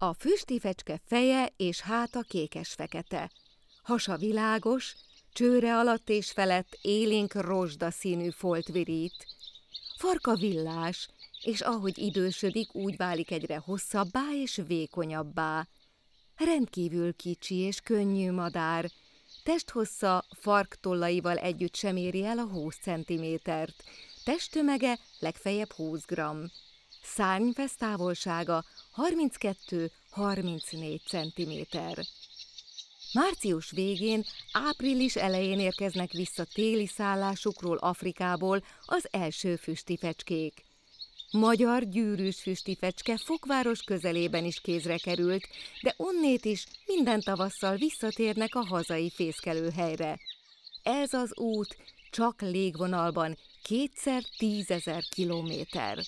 A füstifecske feje és háta kékes-fekete, hasa világos, csőre alatt és felett élénk rozsdaszínű folt virít. Farka villás, és ahogy idősödik, úgy válik egyre hosszabbá és vékonyabbá. Rendkívül kicsi és könnyű madár, testhossza farktollaival együtt sem éri el a 20 centimétert, testtömege legfeljebb 20 gramm szárnyfesz távolsága 32-34 cm. Március végén, április elején érkeznek vissza téli szállásukról Afrikából az első füstifecskék. Magyar gyűrűs füstifecske Fokváros közelében is kézre került, de onnét is minden tavasszal visszatérnek a hazai fészkelőhelyre. Ez az út csak légvonalban kétszer tízezer kilométer.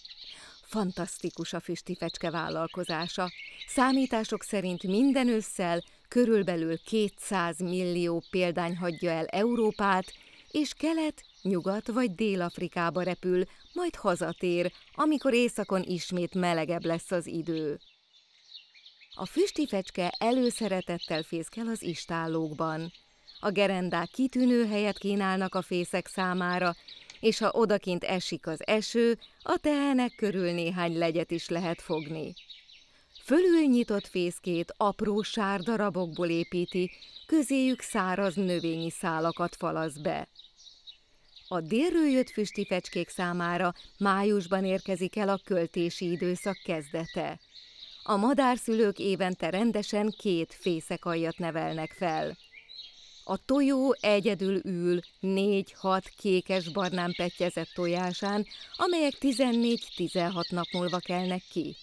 Fantasztikus a füstifecske vállalkozása. Számítások szerint minden ősszel körülbelül 200 millió példány hagyja el Európát, és kelet, nyugat vagy Dél-Afrikába repül, majd hazatér, amikor éjszakon ismét melegebb lesz az idő. A füstifecske előszeretettel fészkel az istállókban. A gerendák kitűnő helyet kínálnak a fészek számára, és ha odakint esik az eső, a tehenek körül néhány legyet is lehet fogni. Fölül nyitott fészkét apró sárdarabokból építi, közéjük száraz növényi szálakat falaz be. A délről jött fecskék számára májusban érkezik el a költési időszak kezdete. A madárszülők évente rendesen két fészek aljat nevelnek fel. A tojó egyedül ül négy-hat kékes-barnán petjezett tojásán, amelyek 14-16 nap múlva kelnek ki.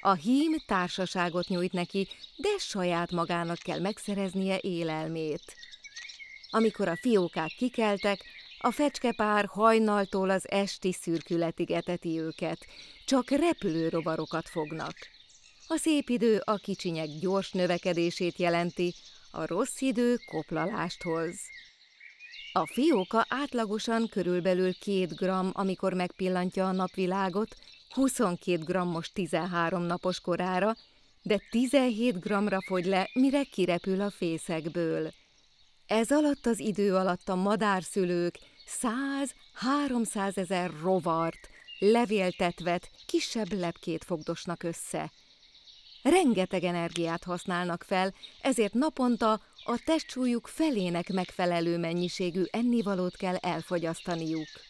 A hím társaságot nyújt neki, de saját magának kell megszereznie élelmét. Amikor a fiókák kikeltek, a fecskepár hajnaltól az esti szürkületig eteti őket, csak repülő rovarokat fognak. A szép idő a kicsinyek gyors növekedését jelenti, a rossz idő koplalást hoz. A fióka átlagosan körülbelül 2 gram, amikor megpillantja a napvilágot, 22 grammos 13 napos korára, de 17 gramra fogy le, mire kirepül a fészekből. Ez alatt az idő alatt a madárszülők 100-300 ezer rovart, levéltetvet, kisebb lepkét fogdosnak össze – rengeteg energiát használnak fel, ezért naponta a testsúlyuk felének megfelelő mennyiségű ennivalót kell elfogyasztaniuk.